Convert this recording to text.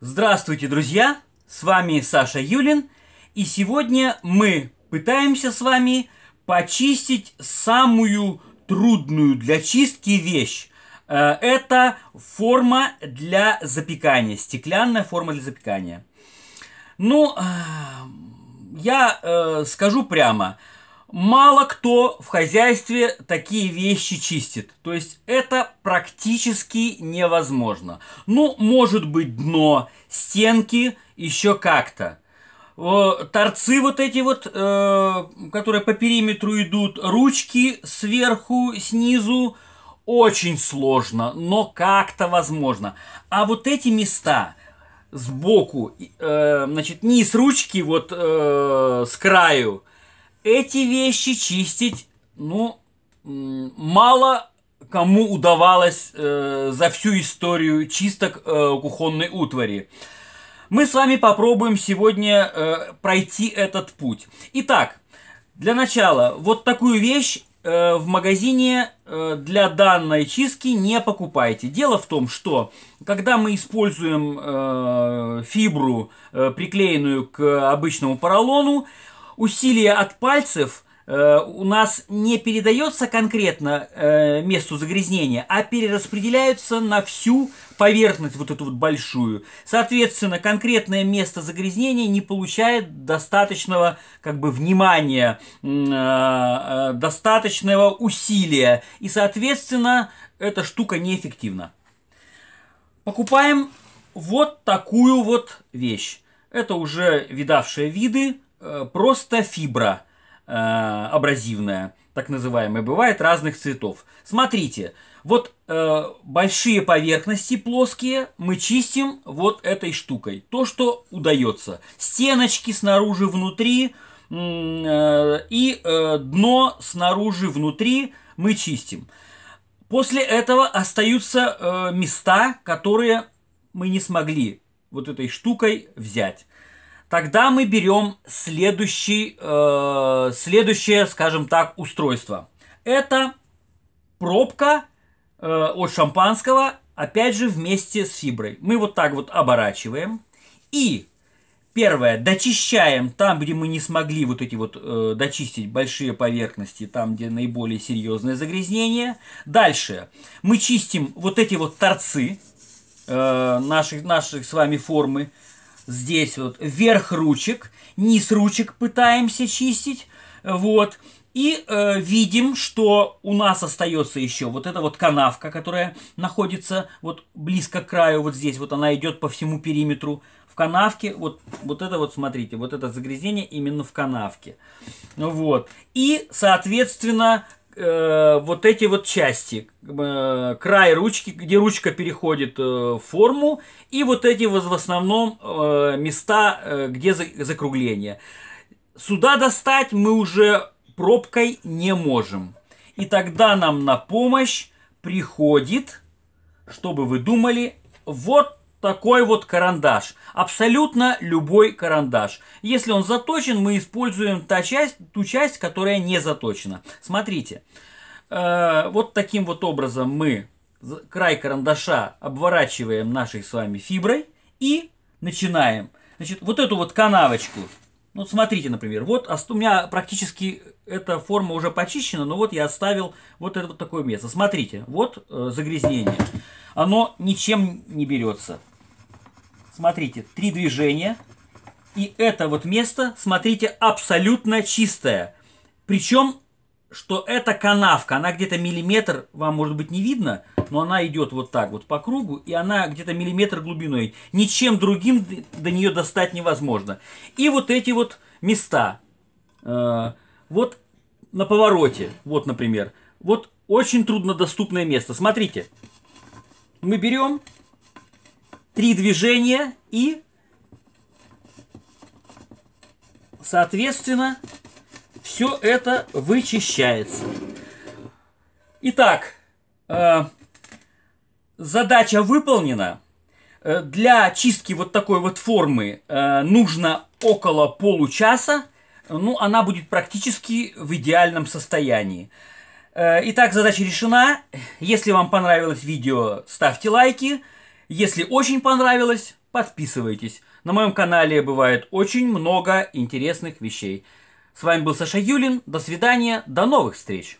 Здравствуйте, друзья! С вами Саша Юлин, и сегодня мы пытаемся с вами почистить самую трудную для чистки вещь. Э, это форма для запекания, стеклянная форма для запекания. Ну, э, я э, скажу прямо – Мало кто в хозяйстве такие вещи чистит. То есть это практически невозможно. Ну, может быть дно, стенки еще как-то. Э, торцы вот эти вот, э, которые по периметру идут, ручки сверху, снизу, очень сложно, но как-то возможно. А вот эти места сбоку, э, значит, низ ручки вот э, с краю – эти вещи чистить, ну, мало кому удавалось э, за всю историю чисток э, кухонной утвари. Мы с вами попробуем сегодня э, пройти этот путь. Итак, для начала, вот такую вещь э, в магазине э, для данной чистки не покупайте. Дело в том, что когда мы используем э, фибру, э, приклеенную к обычному поролону, усилие от пальцев э, у нас не передается конкретно э, месту загрязнения, а перераспределяются на всю поверхность вот эту вот большую. Соответственно, конкретное место загрязнения не получает достаточного как бы внимания, э, э, достаточного усилия. И, соответственно, эта штука неэффективна. Покупаем вот такую вот вещь. Это уже видавшие виды, Э, просто фибра э, абразивная, так называемая, бывает разных цветов. Смотрите, вот э, большие поверхности плоские мы чистим вот этой штукой. То, что удается. Стеночки снаружи, внутри э, и э, дно снаружи, внутри мы чистим. После этого остаются э, места, которые мы не смогли вот этой штукой взять. Тогда мы берем следующий, э, следующее, скажем так, устройство. Это пробка э, от шампанского, опять же, вместе с фиброй. Мы вот так вот оборачиваем. И первое, дочищаем там, где мы не смогли вот эти вот э, дочистить большие поверхности, там, где наиболее серьезное загрязнение. Дальше мы чистим вот эти вот торцы э, наших, наших с вами формы здесь вот верх ручек, низ ручек пытаемся чистить, вот. И э, видим, что у нас остается еще вот эта вот канавка, которая находится вот близко к краю, вот здесь вот она идет по всему периметру в канавке. Вот, вот это вот, смотрите, вот это загрязнение именно в канавке. Вот. И, соответственно, э, вот эти вот части, э, край ручки, где ручка переходит э, в форму, и вот эти вот в основном э, места, э, где за, закругление. Сюда достать мы уже пробкой не можем. И тогда нам на помощь приходит, чтобы вы думали, вот такой вот карандаш. Абсолютно любой карандаш. Если он заточен, мы используем та часть, ту часть, которая не заточена. Смотрите, э, вот таким вот образом мы край карандаша обворачиваем нашей с вами фиброй и начинаем. Значит, вот эту вот канавочку ну, смотрите, например, вот а у меня практически эта форма уже почищена, но вот я оставил вот это вот такое место. Смотрите, вот э, загрязнение. Оно ничем не берется. Смотрите, три движения. И это вот место, смотрите, абсолютно чистое. Причем что эта канавка, она где-то миллиметр, вам может быть не видно, но она идет вот так вот по кругу, и она где-то миллиметр глубиной. Ничем другим до нее достать невозможно. И вот эти вот места. Э, вот на повороте, вот, например. Вот очень труднодоступное место. Смотрите, мы берем три движения и, соответственно, все это вычищается. Итак, э, задача выполнена. Э, для чистки вот такой вот формы э, нужно около получаса. Ну, она будет практически в идеальном состоянии. Итак, задача решена. Если вам понравилось видео, ставьте лайки. Если очень понравилось, подписывайтесь. На моем канале бывает очень много интересных вещей. С вами был Саша Юлин. До свидания. До новых встреч.